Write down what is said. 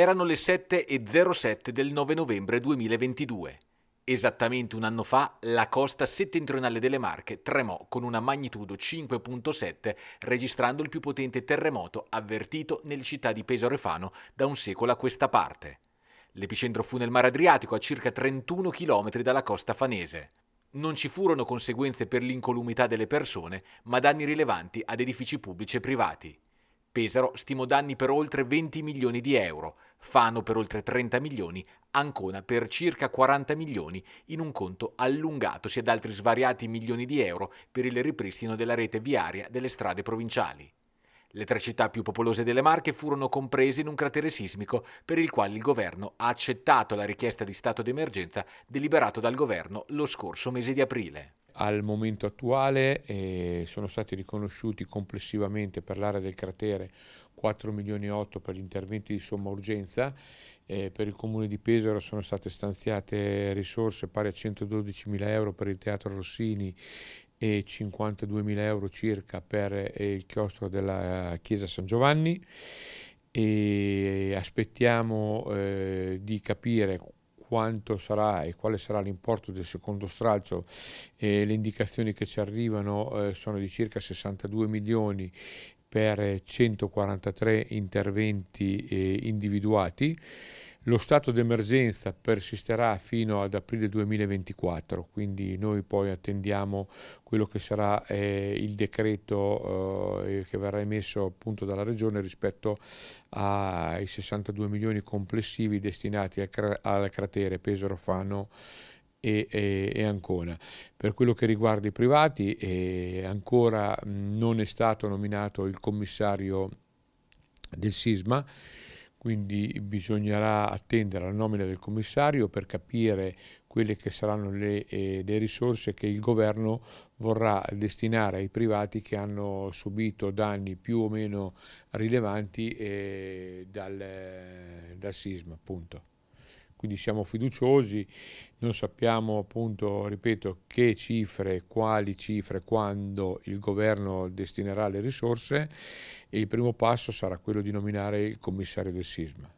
Erano le 7.07 del 9 novembre 2022. Esattamente un anno fa la costa settentrionale delle Marche tremò con una magnitudo 5.7, registrando il più potente terremoto avvertito nelle città di Pesaro e Fano da un secolo a questa parte. L'epicentro fu nel mare Adriatico a circa 31 km dalla costa fanese. Non ci furono conseguenze per l'incolumità delle persone, ma danni rilevanti ad edifici pubblici e privati. Pesaro stimò danni per oltre 20 milioni di euro, Fano per oltre 30 milioni, Ancona per circa 40 milioni in un conto allungatosi ad altri svariati milioni di euro per il ripristino della rete viaria delle strade provinciali. Le tre città più popolose delle Marche furono comprese in un cratere sismico per il quale il governo ha accettato la richiesta di stato d'emergenza deliberato dal governo lo scorso mese di aprile. Al momento attuale eh, sono stati riconosciuti complessivamente per l'area del cratere 4 milioni e 8 per gli interventi di somma urgenza, eh, per il comune di Pesaro sono state stanziate risorse pari a 112 mila euro per il teatro Rossini e 52 mila euro circa per eh, il chiostro della chiesa San Giovanni e aspettiamo eh, di capire quanto sarà e quale sarà l'importo del secondo stralcio, eh, le indicazioni che ci arrivano eh, sono di circa 62 milioni per 143 eh, interventi eh, individuati. Lo stato d'emergenza persisterà fino ad aprile 2024, quindi noi poi attendiamo quello che sarà eh, il decreto eh, che verrà emesso appunto dalla Regione rispetto ai 62 milioni complessivi destinati al, cra al cratere Pesaro Fano e, e, e, Ancona. Per quello che riguarda i privati eh, ancora non è stato nominato il commissario del sisma quindi bisognerà attendere la nomina del commissario per capire quelle che saranno le, eh, le, risorse che il governo vorrà destinare ai privati che hanno subito danni più o meno rilevanti eh, dal, eh, dal sisma. Punto quindi siamo fiduciosi, non sappiamo appunto, ripeto, che cifre, quali cifre, quando il governo destinerà le risorse e il primo passo sarà quello di nominare il commissario del sisma.